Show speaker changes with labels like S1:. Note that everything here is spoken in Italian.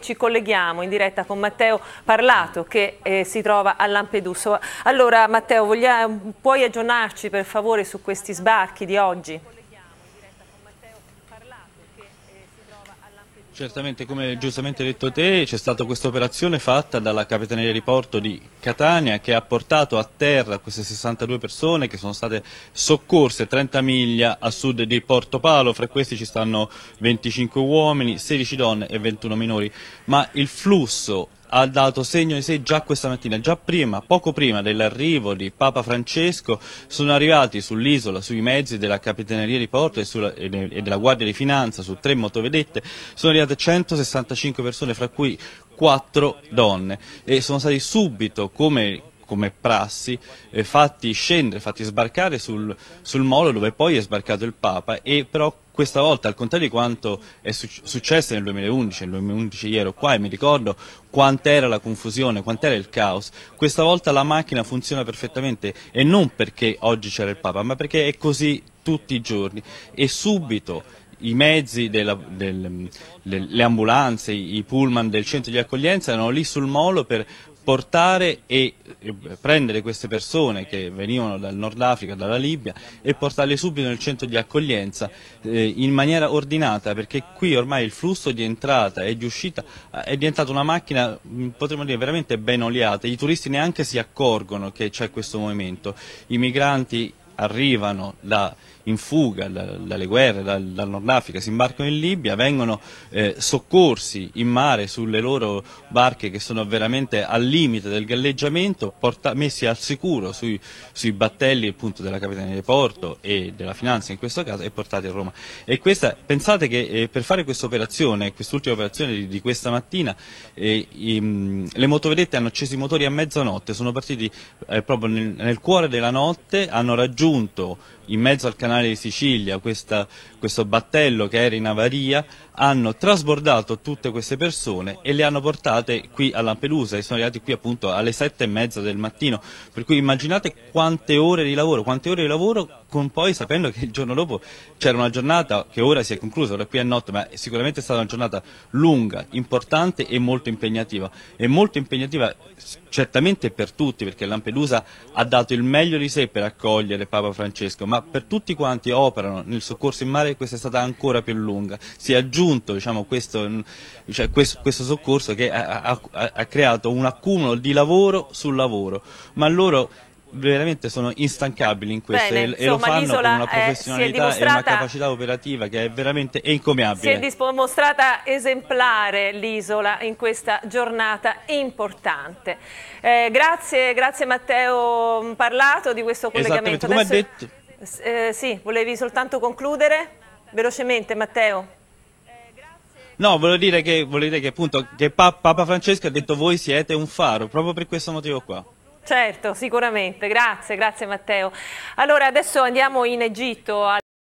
S1: ci colleghiamo in diretta con Matteo Parlato che eh, si trova a Lampedusa. Allora Matteo, vogliamo, puoi aggiornarci per favore su questi sbarchi di oggi?
S2: Certamente, come giustamente detto te, c'è stata questa operazione fatta dalla Capitaneria di Porto di Catania che ha portato a terra queste 62 persone che sono state soccorse 30 miglia a sud di Porto Palo, fra questi ci stanno 25 uomini, 16 donne e 21 minori, ma il flusso ha dato segno di sé già questa mattina, già prima, poco prima dell'arrivo di Papa Francesco, sono arrivati sull'isola, sui mezzi della Capitaneria di Porto e, sulla, e, della Guardia di Finanza, su tre motovedette, sono arrivate 165 persone, fra cui quattro donne, e sono stati subito, come come prassi, eh, fatti scendere, fatti sbarcare sul, sul molo dove poi è sbarcato il Papa e però questa volta, al contrario di quanto è successo nel 2011, nel 2011 ieri ero qua e mi ricordo quant'era la confusione, quant'era il caos, questa volta la macchina funziona perfettamente e non perché oggi c'era il Papa, ma perché è così tutti i giorni e subito i mezzi, della, del, le, le ambulanze, i pullman del centro di accoglienza erano lì sul molo per portare e prendere queste persone che venivano dal Nord Africa, dalla Libia e portarle subito nel centro di accoglienza eh, in maniera ordinata perché qui ormai il flusso di entrata e di uscita eh, è diventato una macchina mm, potremmo dire veramente ben oliata, i turisti neanche si accorgono che c'è questo movimento, i migranti arrivano da, in fuga da, dalle guerre, dal, dal Nord Africa, si imbarcano in Libia, vengono eh, soccorsi in mare sulle loro barche che sono veramente al limite del galleggiamento, porta, messi al sicuro sui, sui battelli appunto, della Capitania di Porto e della Finanza in questo caso e portati a Roma. Questa, pensate che eh, per fare questa operazione, quest'ultima operazione di, di questa mattina, eh, i, le motovedette hanno acceso i motori a mezzanotte, sono partiti eh, proprio nel, nel cuore della notte, hanno raggiunto raggiunto in mezzo al canale di Sicilia questa, questo battello che era in avaria, hanno trasbordato tutte queste persone e le hanno portate qui a Lampedusa e sono arrivati qui appunto alle sette e mezza del mattino. Per cui immaginate quante ore di lavoro, quante ore di lavoro con poi sapendo che il giorno dopo c'era una giornata che ora si è conclusa, ora qui è notte, ma è sicuramente è stata una giornata lunga, importante e molto impegnativa. E molto impegnativa certamente per tutti perché Lampedusa ha dato il meglio di sé per accogliere, Papa Francesco, ma per tutti quanti operano nel soccorso in mare questa è stata ancora più lunga. Si è aggiunto diciamo, questo, cioè, questo, questo, soccorso che ha, ha, ha creato un accumulo di lavoro sul lavoro, ma loro veramente sono instancabili in questo Bene, e, insomma, lo fanno con una professionalità e una capacità operativa che è veramente encomiabile. Si
S1: è dimostrata esemplare l'isola in questa giornata importante. Eh, grazie, grazie, Matteo Parlato di questo collegamento. Come Adesso, detto... eh, sì, volevi soltanto concludere? Velocemente Matteo.
S2: No, volevo dire che, volevo dire che, appunto, che Papa Francesco ha detto voi siete un faro, proprio per questo motivo qua.
S1: Certo, sicuramente. Grazie, grazie Matteo. Allora adesso andiamo in Egitto.